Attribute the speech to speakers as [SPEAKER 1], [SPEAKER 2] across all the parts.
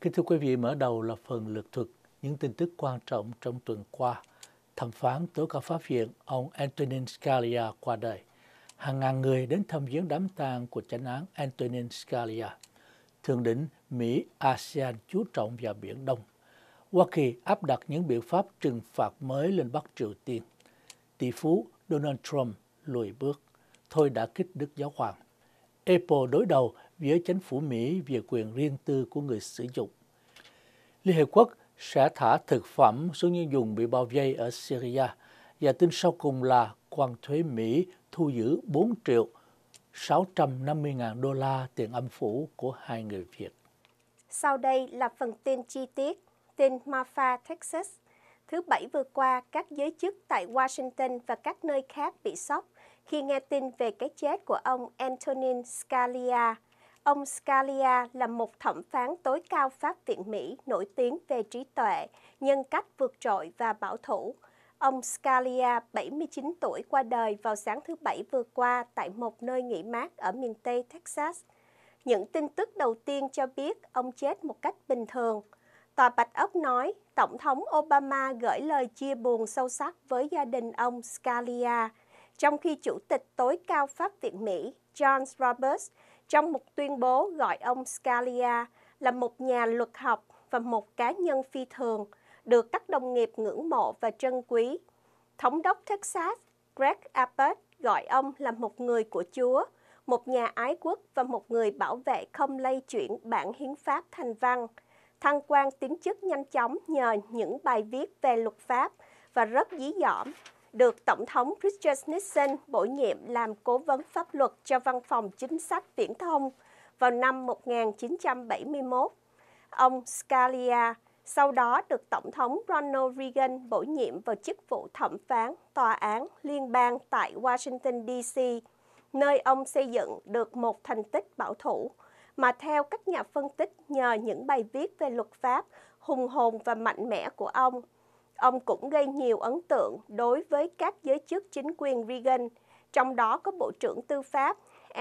[SPEAKER 1] Kính thưa quý vị, mở đầu là phần lược thuật những tin tức quan trọng trong tuần qua. Thẩm phán tối cao pháp viện ông Antonin Scalia qua đời. Hàng ngàn người đến thăm viếng đám tang của chánh án Antonin Scalia. Thượng đỉnh Mỹ ASEAN chú trọng vào Biển Đông. Hoa Kỳ áp đặt những biện pháp trừng phạt mới lên Bắc Triều Tiên. Tỷ phú Donald Trump lùi bước, thôi đã kích Đức Giáo Hoàng. Apple đối đầu với chính phủ Mỹ về quyền riêng tư của người sử dụng. Liên Hợp Quốc sẽ thả thực phẩm xuống những dùng bị bao vây ở Syria và tin sau cùng là quan thuế Mỹ thu giữ 4 triệu 650 ngàn đô la tiền âm phủ của hai người Việt.
[SPEAKER 2] Sau đây là phần tin chi tiết. Tin Mafa, Texas. Thứ Bảy vừa qua, các giới chức tại Washington và các nơi khác bị sốc khi nghe tin về cái chết của ông Antonin Scalia. Ông Scalia là một thẩm phán tối cao Pháp viện Mỹ nổi tiếng về trí tuệ, nhân cách vượt trội và bảo thủ. Ông Scalia, 79 tuổi, qua đời vào sáng thứ Bảy vừa qua tại một nơi nghỉ mát ở miền Tây Texas. Những tin tức đầu tiên cho biết ông chết một cách bình thường. Tòa Bạch Ốc nói Tổng thống Obama gửi lời chia buồn sâu sắc với gia đình ông Scalia – trong khi Chủ tịch tối cao Pháp viện Mỹ John Roberts trong một tuyên bố gọi ông Scalia là một nhà luật học và một cá nhân phi thường, được các đồng nghiệp ngưỡng mộ và trân quý. Thống đốc Texas Greg Abbott gọi ông là một người của Chúa, một nhà ái quốc và một người bảo vệ không lay chuyển bản hiến pháp thành văn. Thăng quan tiến chức nhanh chóng nhờ những bài viết về luật pháp và rất dí dỏm được Tổng thống Richard Nixon bổ nhiệm làm cố vấn pháp luật cho Văn phòng Chính sách Viễn thông vào năm 1971. Ông Scalia sau đó được Tổng thống Ronald Reagan bổ nhiệm vào chức vụ thẩm phán tòa án liên bang tại Washington, D.C., nơi ông xây dựng được một thành tích bảo thủ, mà theo các nhà phân tích nhờ những bài viết về luật pháp hùng hồn và mạnh mẽ của ông Ông cũng gây nhiều ấn tượng đối với các giới chức chính quyền Reagan, trong đó có Bộ trưởng Tư pháp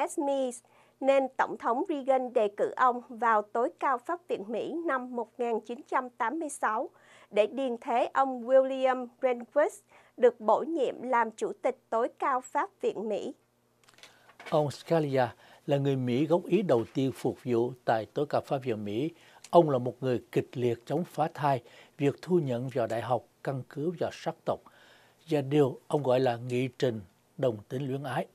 [SPEAKER 2] Smith, nên Tổng thống Reagan đề cử ông vào tối cao pháp viện Mỹ năm 1986 để điền thế ông William Rehnquist được bổ nhiệm làm chủ tịch tối cao pháp viện Mỹ.
[SPEAKER 1] Ông Scalia là người Mỹ gốc Ý đầu tiên phục vụ tại tối cao pháp viện Mỹ. Ông là một người kịch liệt chống phá thai, việc thu nhận vào đại học căn cứ vào sắc tộc và điều ông gọi là nghị trình đồng tính luyến ái.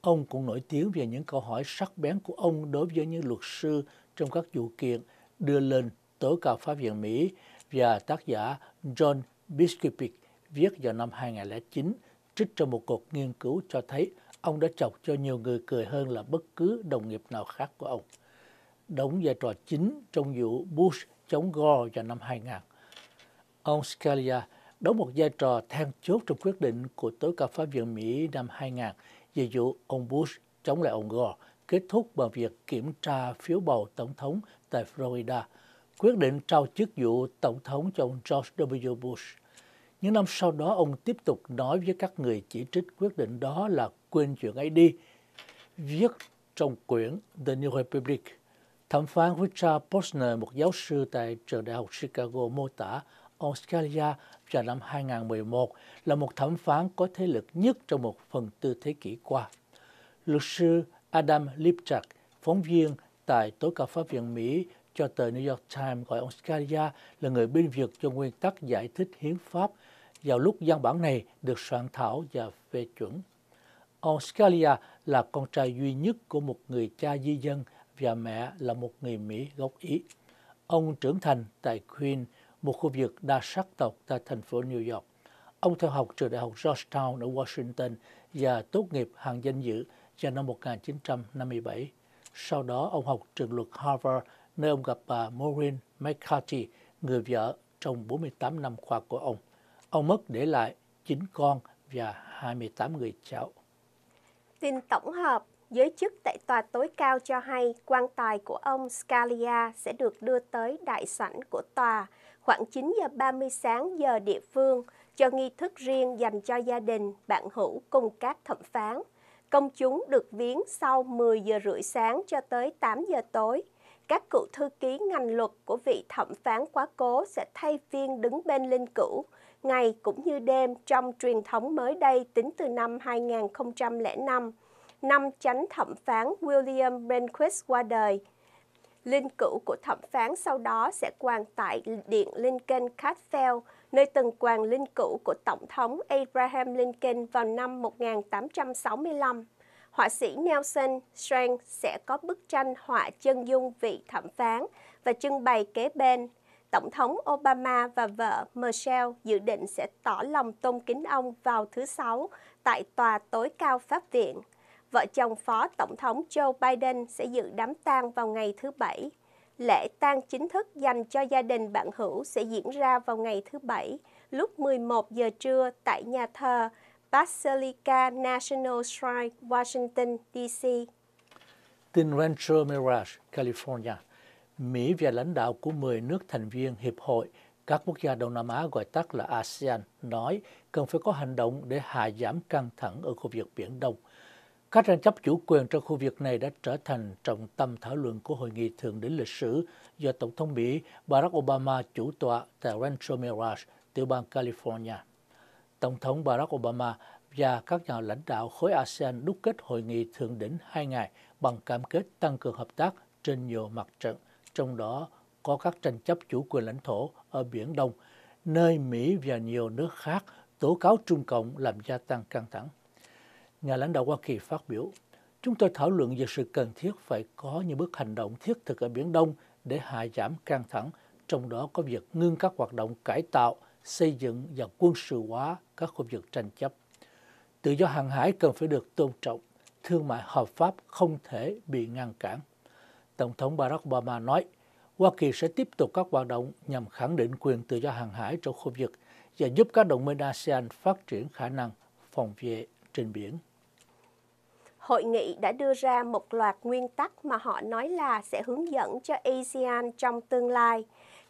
[SPEAKER 1] Ông cũng nổi tiếng về những câu hỏi sắc bén của ông đối với những luật sư trong các vụ kiện đưa lên tối cao pháp viện Mỹ và tác giả John Biskupic viết vào năm 2009 trích trong một cuộc nghiên cứu cho thấy ông đã chọc cho nhiều người cười hơn là bất cứ đồng nghiệp nào khác của ông. Đóng vai trò chính trong vụ Bush chống Gore vào năm 2000. Ông Scalia đóng một vai trò then chốt trong quyết định của tối cao pháp viện Mỹ năm 2000 về vụ ông Bush chống lại ông Gore kết thúc bằng việc kiểm tra phiếu bầu tổng thống tại Florida, quyết định trao chức vụ tổng thống cho ông George W. Bush. Những năm sau đó, ông tiếp tục nói với các người chỉ trích quyết định đó là quên chuyện ấy đi. Viết trong quyển The New Republic, thẩm phán Richard Posner, một giáo sư tại trường đại học Chicago, mô tả Australia vào năm 2011 là một thẩm phán có thế lực nhất trong một phần tư thế kỷ qua. Luật sư Adam Lipchak, phóng viên tại Tối cao Pháp viện Mỹ cho tờ New York Times gọi ông Scalia là người biên việc cho nguyên tắc giải thích hiến pháp vào lúc văn bản này được soạn thảo và phê chuẩn. Scalia là con trai duy nhất của một người cha di dân và mẹ là một người Mỹ gốc Ý. Ông trưởng thành tại Queens một khu vực đa sắc tộc tại thành phố New York. Ông theo học trường đại học Georgetown ở Washington và tốt nghiệp hàng danh dự vào năm 1957. Sau đó, ông học trường luật Harvard, nơi ông gặp bà Maureen McCarthy, người vợ trong 48 năm khoa của ông. Ông mất để lại 9 con và 28 người cháu.
[SPEAKER 2] Tin tổng hợp, giới chức tại tòa tối cao cho hay quan tài của ông Scalia sẽ được đưa tới đại sảnh của tòa khoảng 9 giờ 30 sáng giờ địa phương cho nghi thức riêng dành cho gia đình, bạn hữu cùng các thẩm phán. Công chúng được viếng sau 10 giờ rưỡi sáng cho tới 8 giờ tối. Các cựu thư ký ngành luật của vị thẩm phán quá cố sẽ thay phiên đứng bên linh cữu, ngày cũng như đêm trong truyền thống mới đây tính từ năm 2005. Năm chánh thẩm phán William Rehnquist qua đời – linh cữu của thẩm phán sau đó sẽ quan tại điện Lincoln Castle, nơi từng quan linh cữu của Tổng thống Abraham Lincoln vào năm 1865. Họa sĩ Nelson Strang sẽ có bức tranh họa chân dung vị thẩm phán và trưng bày kế bên. Tổng thống Obama và vợ Michelle dự định sẽ tỏ lòng tôn kính ông vào thứ Sáu tại Tòa tối cao Pháp viện vợ chồng Phó Tổng thống Joe Biden sẽ dự đám tang vào ngày thứ Bảy. Lễ tang chính thức dành cho gia đình bạn hữu sẽ diễn ra vào ngày thứ Bảy lúc 11 giờ trưa tại nhà thờ Basilica National Shrine, Washington, D.C.
[SPEAKER 1] Tin Rancho Mirage, California, Mỹ và lãnh đạo của 10 nước thành viên Hiệp hội các quốc gia Đông Nam Á gọi tắt là ASEAN nói cần phải có hành động để hạ giảm căng thẳng ở khu vực Biển Đông. Các tranh chấp chủ quyền trong khu vực này đã trở thành trọng tâm thảo luận của hội nghị thượng đỉnh lịch sử do Tổng thống Mỹ Barack Obama chủ tọa tại Rancho Mirage, tiểu bang California. Tổng thống Barack Obama và các nhà lãnh đạo khối ASEAN đúc kết hội nghị thượng đỉnh hai ngày bằng cam kết tăng cường hợp tác trên nhiều mặt trận, trong đó có các tranh chấp chủ quyền lãnh thổ ở Biển Đông, nơi Mỹ và nhiều nước khác tố cáo Trung Cộng làm gia tăng căng thẳng nhà lãnh đạo Hoa Kỳ phát biểu, chúng tôi thảo luận về sự cần thiết phải có những bước hành động thiết thực ở Biển Đông để hạ giảm căng thẳng, trong đó có việc ngưng các hoạt động cải tạo, xây dựng và quân sự hóa các khu vực tranh chấp. Tự do hàng hải cần phải được tôn trọng, thương mại hợp pháp không thể bị ngăn cản. Tổng thống Barack Obama nói, Hoa Kỳ sẽ tiếp tục các hoạt động nhằm khẳng định quyền tự do hàng hải trong khu vực và giúp các đồng minh ASEAN phát triển khả năng phòng vệ trên biển
[SPEAKER 2] hội nghị đã đưa ra một loạt nguyên tắc mà họ nói là sẽ hướng dẫn cho ASEAN trong tương lai.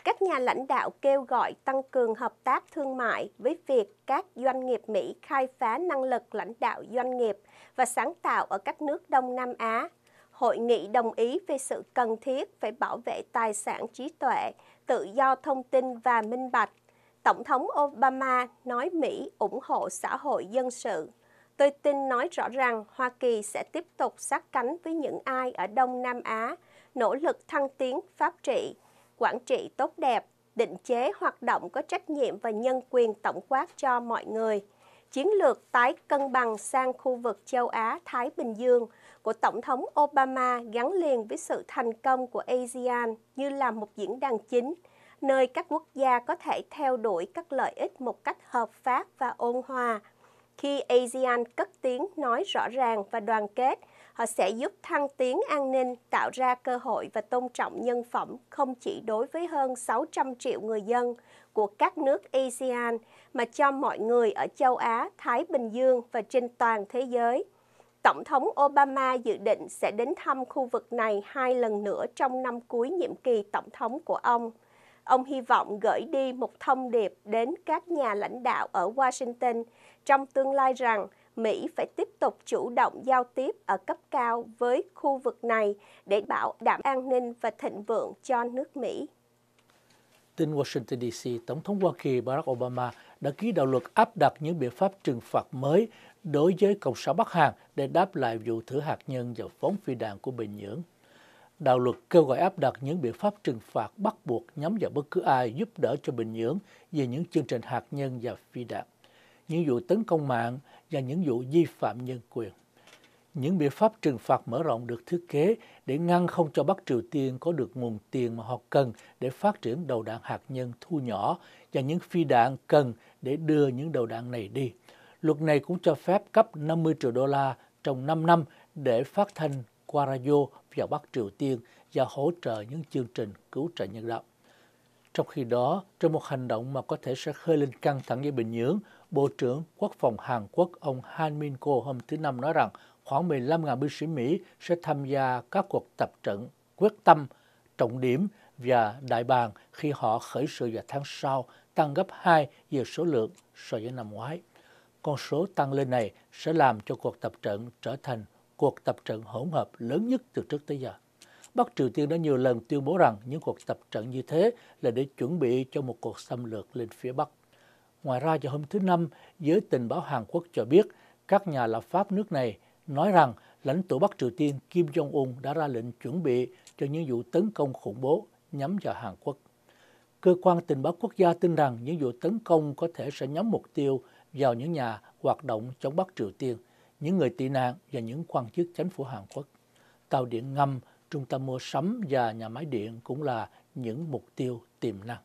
[SPEAKER 2] Các nhà lãnh đạo kêu gọi tăng cường hợp tác thương mại với việc các doanh nghiệp Mỹ khai phá năng lực lãnh đạo doanh nghiệp và sáng tạo ở các nước Đông Nam Á. Hội nghị đồng ý về sự cần thiết phải bảo vệ tài sản trí tuệ, tự do thông tin và minh bạch. Tổng thống Obama nói Mỹ ủng hộ xã hội dân sự. Tôi tin nói rõ rằng Hoa Kỳ sẽ tiếp tục sát cánh với những ai ở Đông Nam Á, nỗ lực thăng tiến pháp trị, quản trị tốt đẹp, định chế hoạt động có trách nhiệm và nhân quyền tổng quát cho mọi người. Chiến lược tái cân bằng sang khu vực châu Á-Thái Bình Dương của Tổng thống Obama gắn liền với sự thành công của ASEAN như là một diễn đàn chính, nơi các quốc gia có thể theo đuổi các lợi ích một cách hợp pháp và ôn hòa, khi ASEAN cất tiếng nói rõ ràng và đoàn kết, họ sẽ giúp thăng tiến an ninh, tạo ra cơ hội và tôn trọng nhân phẩm không chỉ đối với hơn 600 triệu người dân của các nước ASEAN mà cho mọi người ở châu Á, Thái Bình Dương và trên toàn thế giới. Tổng thống Obama dự định sẽ đến thăm khu vực này hai lần nữa trong năm cuối nhiệm kỳ tổng thống của ông. Ông hy vọng gửi đi một thông điệp đến các nhà lãnh đạo ở Washington trong tương lai rằng Mỹ phải tiếp tục chủ động giao tiếp ở cấp cao với khu vực này để bảo đảm an ninh và thịnh vượng cho nước Mỹ.
[SPEAKER 1] Tin Washington DC, Tổng thống Hoa Kỳ Barack Obama đã ký đạo luật áp đặt những biện pháp trừng phạt mới đối với Cộng sản Bắc Hàn để đáp lại vụ thử hạt nhân và phóng phi đạn của Bình Nhưỡng đạo luật kêu gọi áp đặt những biện pháp trừng phạt bắt buộc nhắm vào bất cứ ai giúp đỡ cho bình nhưỡng về những chương trình hạt nhân và phi đạn, những vụ tấn công mạng và những vụ vi phạm nhân quyền. Những biện pháp trừng phạt mở rộng được thiết kế để ngăn không cho Bắc Triều Tiên có được nguồn tiền mà họ cần để phát triển đầu đạn hạt nhân thu nhỏ và những phi đạn cần để đưa những đầu đạn này đi. Luật này cũng cho phép cấp 50 triệu đô la trong 5 năm để phát thanh qua radio vào Bắc Triều Tiên và hỗ trợ những chương trình cứu trợ nhân đạo. Trong khi đó, trong một hành động mà có thể sẽ khơi lên căng thẳng với Bình Nhưỡng, Bộ trưởng Quốc phòng Hàn Quốc ông Han Min-ko hôm thứ Năm nói rằng khoảng 15.000 binh sĩ Mỹ sẽ tham gia các cuộc tập trận quyết tâm, trọng điểm và đại bàng khi họ khởi sự vào tháng sau, tăng gấp 2 về số lượng so với năm ngoái. Con số tăng lên này sẽ làm cho cuộc tập trận trở thành cuộc tập trận hỗn hợp lớn nhất từ trước tới giờ. Bắc Triều Tiên đã nhiều lần tuyên bố rằng những cuộc tập trận như thế là để chuẩn bị cho một cuộc xâm lược lên phía Bắc. Ngoài ra, vào hôm thứ Năm, giới tình báo Hàn Quốc cho biết các nhà lập pháp nước này nói rằng lãnh tụ Bắc Triều Tiên Kim Jong-un đã ra lệnh chuẩn bị cho những vụ tấn công khủng bố nhắm vào Hàn Quốc. Cơ quan tình báo quốc gia tin rằng những vụ tấn công có thể sẽ nhắm mục tiêu vào những nhà hoạt động chống Bắc Triều Tiên – những người tị nạn và những quan chức chính phủ Hàn Quốc. Tàu điện ngầm, trung tâm mua sắm và nhà máy điện cũng là những mục tiêu tiềm năng.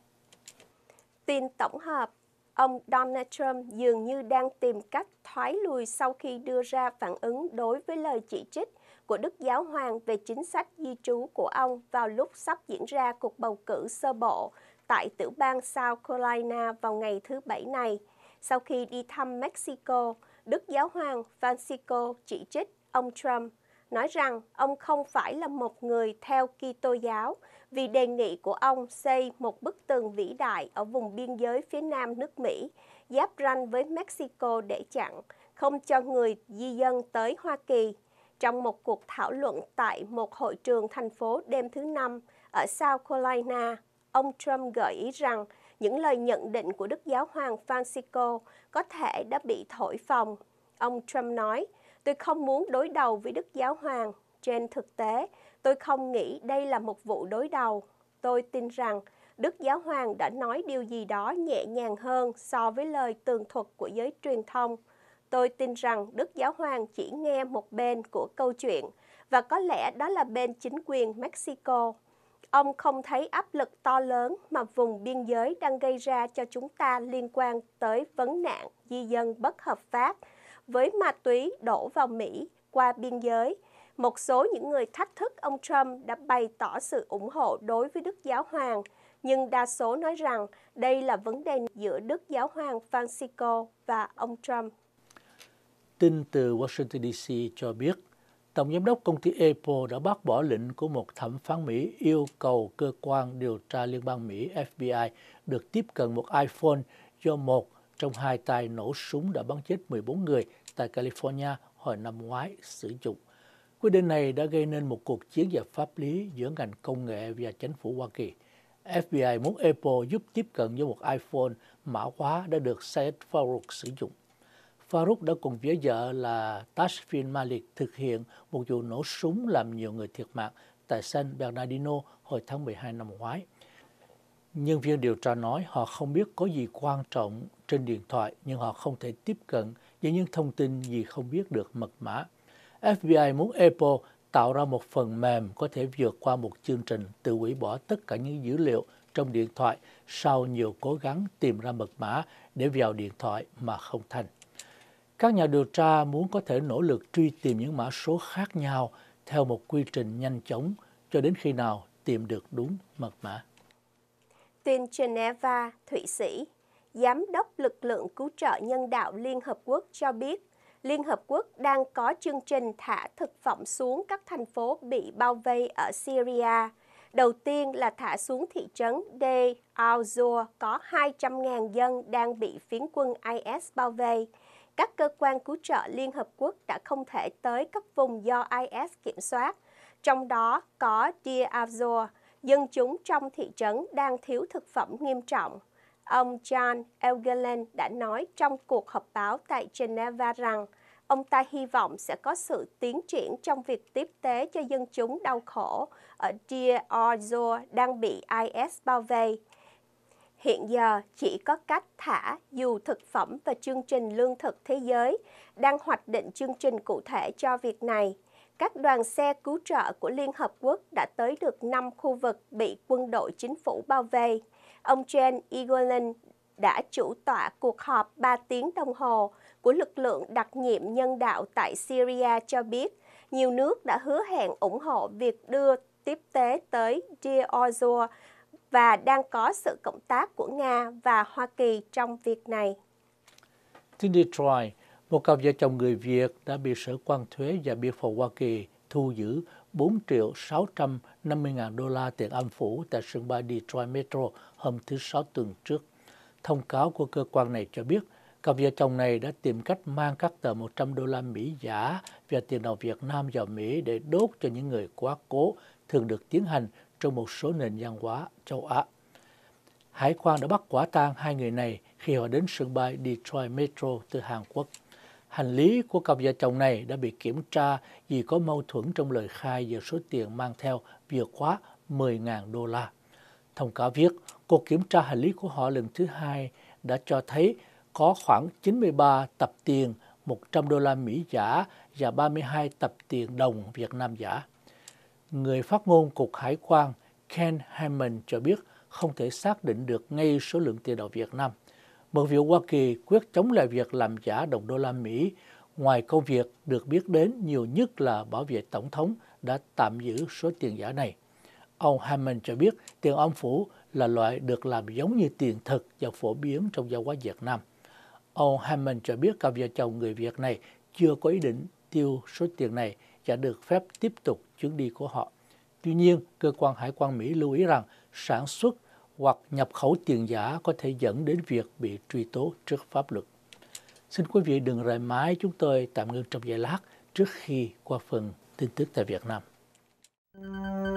[SPEAKER 2] Tin tổng hợp, ông Donald Trump dường như đang tìm cách thoái lui sau khi đưa ra phản ứng đối với lời chỉ trích của Đức Giáo Hoàng về chính sách di trú của ông vào lúc sắp diễn ra cuộc bầu cử sơ bộ tại tiểu bang South Carolina vào ngày thứ Bảy này. Sau khi đi thăm Mexico, Đức Giáo hoàng Francisco chỉ trích ông Trump, nói rằng ông không phải là một người theo Kitô giáo vì đề nghị của ông xây một bức tường vĩ đại ở vùng biên giới phía nam nước Mỹ, giáp ranh với Mexico để chặn, không cho người di dân tới Hoa Kỳ. Trong một cuộc thảo luận tại một hội trường thành phố đêm thứ Năm ở South Carolina, ông Trump gợi ý rằng những lời nhận định của Đức Giáo Hoàng Francisco có thể đã bị thổi phồng. Ông Trump nói, tôi không muốn đối đầu với Đức Giáo Hoàng. Trên thực tế, tôi không nghĩ đây là một vụ đối đầu. Tôi tin rằng Đức Giáo Hoàng đã nói điều gì đó nhẹ nhàng hơn so với lời tường thuật của giới truyền thông. Tôi tin rằng Đức Giáo Hoàng chỉ nghe một bên của câu chuyện và có lẽ đó là bên chính quyền Mexico. Ông không thấy áp lực to lớn mà vùng biên giới đang gây ra cho chúng ta liên quan tới vấn nạn di dân bất hợp pháp với ma túy đổ vào Mỹ qua biên giới. Một số những người thách thức ông Trump đã bày tỏ sự ủng hộ đối với Đức Giáo Hoàng, nhưng đa số nói rằng đây là vấn đề giữa Đức Giáo Hoàng Francisco và ông Trump.
[SPEAKER 1] Tin từ Washington DC cho biết Tổng giám đốc công ty Apple đã bác bỏ lệnh của một thẩm phán Mỹ yêu cầu cơ quan điều tra liên bang Mỹ FBI được tiếp cận một iPhone do một trong hai tay nổ súng đã bắn chết 14 người tại California hồi năm ngoái sử dụng. Quyết định này đã gây nên một cuộc chiến giặc pháp lý giữa ngành công nghệ và chính phủ Hoa Kỳ. FBI muốn Apple giúp tiếp cận với một iPhone mã hóa đã được Seth Farouk sử dụng. Farouk đã cùng với vợ là Tashfin Malik thực hiện một vụ nổ súng làm nhiều người thiệt mạng tại San Bernardino hồi tháng 12 năm ngoái. Nhân viên điều tra nói họ không biết có gì quan trọng trên điện thoại nhưng họ không thể tiếp cận với những thông tin gì không biết được mật mã. FBI muốn Apple tạo ra một phần mềm có thể vượt qua một chương trình tự hủy bỏ tất cả những dữ liệu trong điện thoại sau nhiều cố gắng tìm ra mật mã để vào điện thoại mà không thành. Các nhà điều tra muốn có thể nỗ lực truy tìm những mã số khác nhau theo một quy trình nhanh chóng cho đến khi nào tìm được đúng mật mã.
[SPEAKER 2] Tin Geneva, Thụy Sĩ, Giám đốc lực lượng cứu trợ nhân đạo Liên Hợp Quốc cho biết Liên Hợp Quốc đang có chương trình thả thực phẩm xuống các thành phố bị bao vây ở Syria. Đầu tiên là thả xuống thị trấn Deir Al-Zur có 200.000 dân đang bị phiến quân IS bao vây các cơ quan cứu trợ Liên Hợp Quốc đã không thể tới các vùng do IS kiểm soát, trong đó có Deir Azor, dân chúng trong thị trấn đang thiếu thực phẩm nghiêm trọng. Ông John Elgelen đã nói trong cuộc họp báo tại Geneva rằng ông ta hy vọng sẽ có sự tiến triển trong việc tiếp tế cho dân chúng đau khổ ở Deir Azor đang bị IS bao vây. Hiện giờ chỉ có cách thả dù thực phẩm và chương trình lương thực thế giới đang hoạch định chương trình cụ thể cho việc này. Các đoàn xe cứu trợ của Liên Hợp Quốc đã tới được 5 khu vực bị quân đội chính phủ bao vây. Ông Jen Eagleton đã chủ tọa cuộc họp 3 tiếng đồng hồ của lực lượng đặc nhiệm nhân đạo tại Syria cho biết nhiều nước đã hứa hẹn ủng hộ việc đưa tiếp tế tới Deir và đang có sự cộng tác của Nga và Hoa Kỳ trong việc này.
[SPEAKER 1] Từ Detroit, một cặp vợ chồng người Việt đã bị Sở quan thuế và biên phòng Hoa Kỳ thu giữ 4 triệu 650 ngàn đô la tiền âm phủ tại sân bay Detroit Metro hôm thứ Sáu tuần trước. Thông cáo của cơ quan này cho biết, cặp vợ chồng này đã tìm cách mang các tờ 100 đô la Mỹ giả và tiền đồng Việt Nam vào Mỹ để đốt cho những người quá cố, thường được tiến hành trong một số nền văn hóa châu Á. Hải quan đã bắt quả tang hai người này khi họ đến sân bay Detroit Metro từ Hàn Quốc. Hành lý của cặp vợ chồng này đã bị kiểm tra vì có mâu thuẫn trong lời khai về số tiền mang theo vượt quá 10.000 đô la. Thông cáo viết, cuộc kiểm tra hành lý của họ lần thứ hai đã cho thấy có khoảng 93 tập tiền 100 đô la Mỹ giả và 32 tập tiền đồng Việt Nam giả người phát ngôn Cục Hải quan Ken Hammond cho biết không thể xác định được ngay số lượng tiền đạo Việt Nam. Một việc Hoa Kỳ quyết chống lại việc làm giả đồng đô la Mỹ, ngoài công việc được biết đến nhiều nhất là bảo vệ tổng thống đã tạm giữ số tiền giả này. Ông Hammond cho biết tiền ông phủ là loại được làm giống như tiền thật và phổ biến trong giao hóa Việt Nam. Ông Hammond cho biết cặp vợ chồng người Việt này chưa có ý định tiêu số tiền này và được phép tiếp tục chuyến đi của họ. Tuy nhiên, cơ quan hải quan Mỹ lưu ý rằng sản xuất hoặc nhập khẩu tiền giả có thể dẫn đến việc bị truy tố trước pháp luật. Xin quý vị đừng rời máy chúng tôi tạm ngưng trong giây lát trước khi qua phần tin tức tại Việt Nam. Thank you.